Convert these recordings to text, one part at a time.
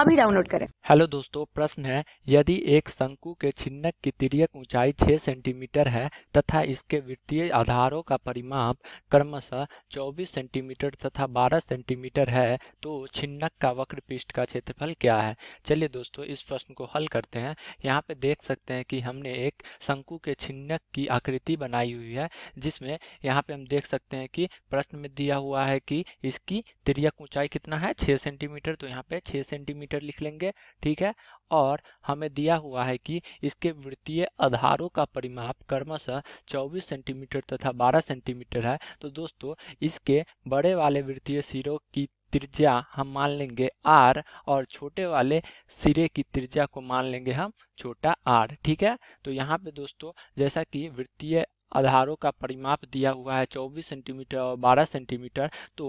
अभी डाउनलोड करें हेलो दोस्तों प्रश्न है यदि एक शंकु के छिन्नक की तिरक ऊंचाई 6 सेंटीमीटर है तथा इसके वित्तीय आधारों का परिमाप क्रमशः 24 सेंटीमीटर तथा 12 सेंटीमीटर है तो छिन्नक का वक्र पृष्ठ का क्षेत्रफल क्या है चलिए दोस्तों इस प्रश्न को हल करते हैं यहाँ पे देख सकते हैं कि हमने एक शंकु के छिन्नक की आकृति बनाई हुई है जिसमें यहाँ पे हम देख सकते हैं कि प्रश्न में दिया हुआ है कि इसकी तिरक ऊंचाई कितना है छः सेंटीमीटर तो यहाँ पे छः सेंटीमीटर मीटर लिख लेंगे ठीक है और हमें दिया हुआ है कि इसके वृत्तीय आधारों का परिमाप क्रमशः 24 सेंटीमीटर तथा 12 सेंटीमीटर है तो दोस्तों इसके बड़े वाले वृत्तीय सिरों की त्रिज्या हम मान लेंगे आर और छोटे वाले सिरे की त्रिज्या को मान लेंगे हम छोटा आर ठीक है तो यहाँ पे दोस्तों जैसा कि वृत्तीय आधारों का परिमाप दिया हुआ है 24 सेंटीमीटर और 12 सेंटीमीटर तो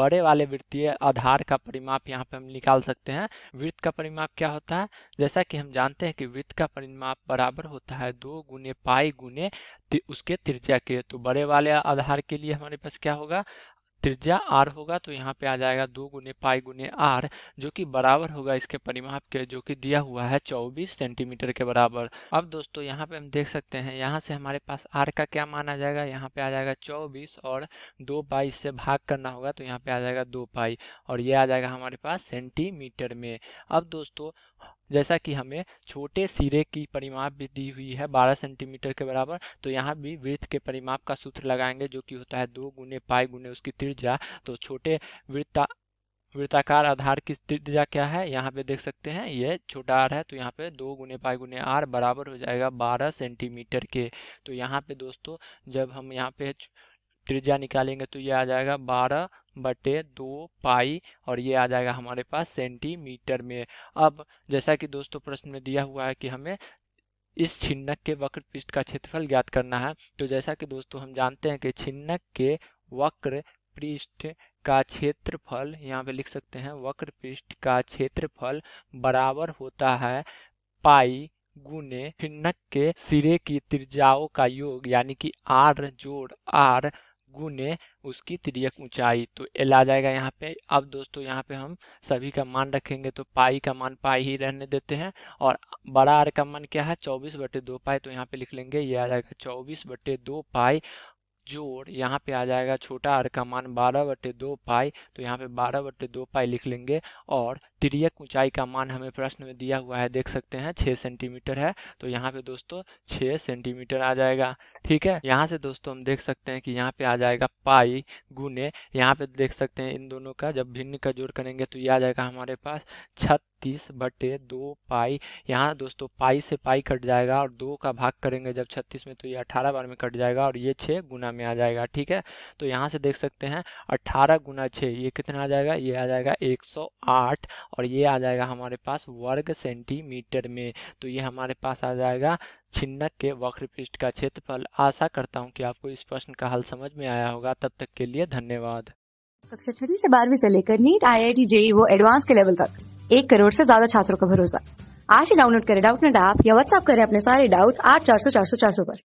बड़े वाले वृत्तीय आधार का परिमाप यहाँ पे हम निकाल सकते हैं वृत्त का परिमाप क्या होता है जैसा कि हम जानते हैं कि वृत्त का परिमाप बराबर होता है दो गुने पाई गुने उसके त्रिज्या के तो बड़े वाले आधार के लिए हमारे पास क्या होगा त्रिज्या आर होगा तो यहाँ पे आ जाएगा दो गुने पाई गुने आर जो कि बराबर होगा इसके परिमाप के जो कि दिया हुआ है 24 सेंटीमीटर के बराबर अब दोस्तों यहाँ पे हम देख सकते हैं यहाँ से हमारे पास आर का क्या मान आ जाएगा यहाँ पे आ जाएगा 24 और दो पाई इससे भाग करना होगा तो यहाँ पे आ जाएगा दो पाई और ये आ जाएगा हमारे पास सेंटीमीटर में अब दोस्तों जैसा कि हमें छोटे सिरे की परिमाप भी दी हुई है 12 सेंटीमीटर के बराबर तो यहाँ भी वृत्त के परिमाप का सूत्र लगाएंगे जो कि होता है दो गुने पाई गुने उसकी त्रिज्या तो छोटे वृत्ता वृत्ताकार आधार की त्रिज्या क्या है यहाँ पे देख सकते हैं ये छोटा आर है तो यहाँ पे दो गुने पाई गुने आर बराबर हो जाएगा बारह सेंटीमीटर के तो यहाँ पे दोस्तों जब हम यहाँ पे त्रिज्या निकालेंगे तो ये आ जाएगा बारह बटे दो पाई और ये आ जाएगा हमारे पास सेंटीमीटर में अब जैसा कि दोस्तों प्रश्न में दिया हुआ है कि हमें इस छिन्नक के वक्र पृष्ठ का क्षेत्रफल ज्ञात करना है तो जैसा कि दोस्तों हम जानते हैं कि छिन्नक के वक्र पृष्ठ का क्षेत्रफल यहाँ पे लिख सकते हैं वक्र पृष्ठ का क्षेत्रफल बराबर होता है पाई गुने छिन्नक के सिरे की त्रिज्याओं का योग यानी कि आर जोड़ आर गुने उसकी त्रियक ऊंचाई तो एल आ जाएगा यहाँ पे अब दोस्तों यहाँ पे हम सभी का मान रखेंगे तो पाई का मान पाई ही रहने देते हैं और बड़ा आर का मान क्या है चौबीस बटे दो पाई तो यहाँ पे लिख लेंगे ये आ जाएगा चौबीस बटे दो पाई जोड़ यहाँ पे आ जाएगा छोटा आर का मान बारह बटे दो पाई तो यहाँ पे बारह बटे दो पाई लिख लेंगे और त्रियक ऊंचाई का मान हमें प्रश्न में दिया हुआ है देख सकते हैं छः सेंटीमीटर है तो यहाँ पे दोस्तों छः सेंटीमीटर आ जाएगा ठीक है यहाँ से दोस्तों हम देख सकते हैं कि यहाँ पे आ जाएगा पाई गुने यहाँ पे देख सकते हैं इन दोनों का जब भिन्न का जोड़ करेंगे तो ये आ जाएगा हमारे पास छत्तीस बटे दो पाई यहाँ दोस्तों पाई से पाई कट जाएगा और दो का भाग करेंगे जब छत्तीस में तो ये अठारह बार में कट जाएगा और ये छः गुना में आ जाएगा ठीक है तो यहाँ से देख सकते हैं अट्ठारह गुना छः ये कितना आ जाएगा ये आ जाएगा एक सौ आठ और ये आ जाएगा हमारे पास वर्ग सेंटीमीटर में तो ये हमारे पास आ जाएगा छिन्नक के वक्र पृष्ठ का क्षेत्रफल आशा करता हूँ कि आपको इस प्रश्न का हल समझ में आया होगा तब तक के लिए धन्यवाद कक्षा छठी से बारहवीं से लेकर NEET I I T JEE वो एडवांस के लेवल तक एक करोड़ से ज्यादा छात्रों का भरोसा आज ही डाउनलोड करें डाउट नेट ऐप या व्हाट्सअप करें अपने सारे डाउट्स आठ चार सौ चार सौ चार सौ पर